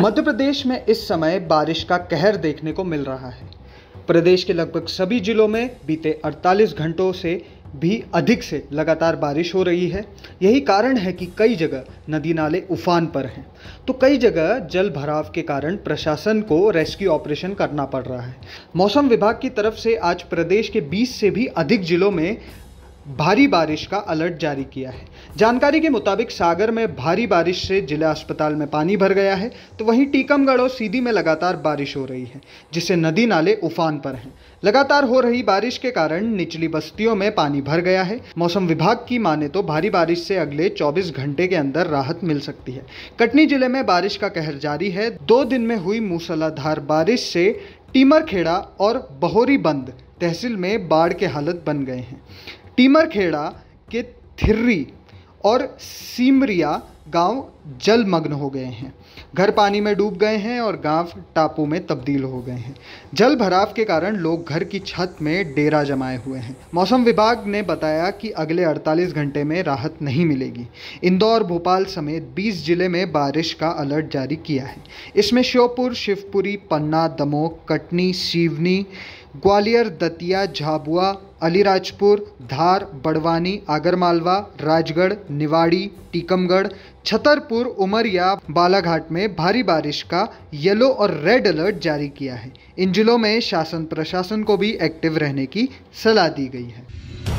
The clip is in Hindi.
मध्य प्रदेश में इस समय बारिश का कहर देखने को मिल रहा है प्रदेश के लगभग सभी जिलों में बीते 48 घंटों से भी अधिक से लगातार बारिश हो रही है यही कारण है कि कई जगह नदी नाले उफान पर हैं तो कई जगह जल भराव के कारण प्रशासन को रेस्क्यू ऑपरेशन करना पड़ रहा है मौसम विभाग की तरफ से आज प्रदेश के 20 से भी अधिक जिलों में भारी बारिश का अलर्ट जारी किया है जानकारी के मुताबिक सागर में भारी बारिश से जिला अस्पताल में पानी भर गया है तो वहीं टीकमगढ़ और सीधी में लगातार बारिश हो रही है जिससे नदी नाले उफान पर हैं लगातार हो रही बारिश के कारण निचली बस्तियों में पानी भर गया है मौसम विभाग की माने तो भारी बारिश से अगले 24 घंटे के अंदर राहत मिल सकती है कटनी जिले में बारिश का कहर जारी है दो दिन में हुई मूसलाधार बारिश से टीमरखेड़ा और बहोरी बंद तहसील में बाढ़ के हालत बन गए हैं टीमरखेड़ा के थिर्री और सीमरिया गांव जलमग्न हो गए हैं घर पानी में डूब गए हैं और गांव टापू में तब्दील हो गए हैं जल भराव के कारण लोग घर की छत में डेरा जमाए हुए हैं मौसम विभाग ने बताया कि अगले 48 घंटे में राहत नहीं मिलेगी इंदौर भोपाल समेत 20 जिले में बारिश का अलर्ट जारी किया है इसमें श्योपुर शिवपुरी पन्ना दमोह कटनी सीवनी ग्वालियर दतिया झाबुआ अलीराजपुर धार बड़वानी आगरमालवा राजगढ़ निवाड़ी टीकमगढ़ छतरपुर उमरिया बालाघाट में भारी बारिश का येलो और रेड अलर्ट जारी किया है इन जिलों में शासन प्रशासन को भी एक्टिव रहने की सलाह दी गई है